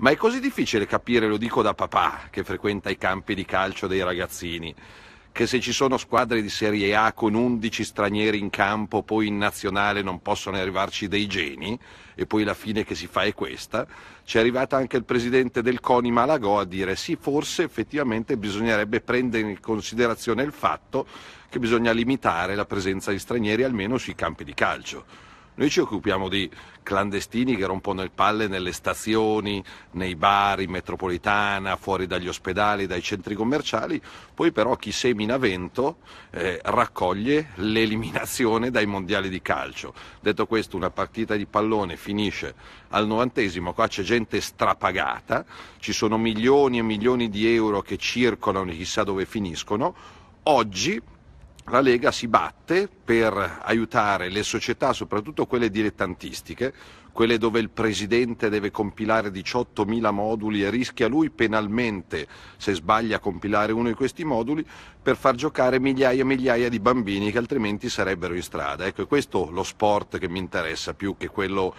Ma è così difficile capire, lo dico da papà, che frequenta i campi di calcio dei ragazzini, che se ci sono squadre di Serie A con 11 stranieri in campo, poi in nazionale non possono arrivarci dei geni, e poi la fine che si fa è questa, ci è arrivata anche il presidente del CONI Malagò a dire sì, forse effettivamente bisognerebbe prendere in considerazione il fatto che bisogna limitare la presenza di stranieri almeno sui campi di calcio. Noi ci occupiamo di clandestini che rompono il palle nelle stazioni, nei bar, in metropolitana, fuori dagli ospedali, dai centri commerciali, poi però chi semina vento eh, raccoglie l'eliminazione dai mondiali di calcio. Detto questo, una partita di pallone finisce al novantesimo, qua c'è gente strapagata, ci sono milioni e milioni di euro che circolano e chissà dove finiscono. Oggi la Lega si batte per aiutare le società, soprattutto quelle dilettantistiche, quelle dove il presidente deve compilare 18.000 moduli e rischia lui penalmente, se sbaglia, a compilare uno di questi moduli, per far giocare migliaia e migliaia di bambini che altrimenti sarebbero in strada. Ecco, è questo lo sport che mi interessa più che quello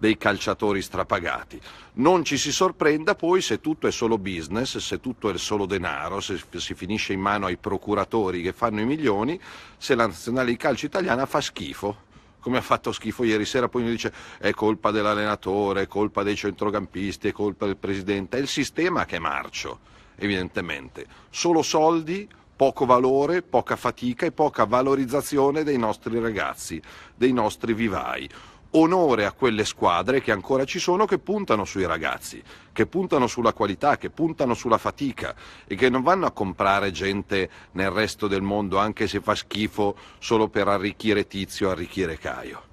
dei calciatori strapagati. Non ci si sorprenda poi se tutto è solo business, se tutto è solo denaro, se si finisce in mano ai procuratori che fanno i milioni, se la nazionale di calcio italiana fa schifo come ha fatto schifo ieri sera, poi mi dice è colpa dell'allenatore, è colpa dei centrocampisti, è colpa del presidente, è il sistema che è marcio, evidentemente. Solo soldi, poco valore, poca fatica e poca valorizzazione dei nostri ragazzi, dei nostri vivai onore a quelle squadre che ancora ci sono che puntano sui ragazzi, che puntano sulla qualità, che puntano sulla fatica e che non vanno a comprare gente nel resto del mondo anche se fa schifo solo per arricchire Tizio, arricchire Caio.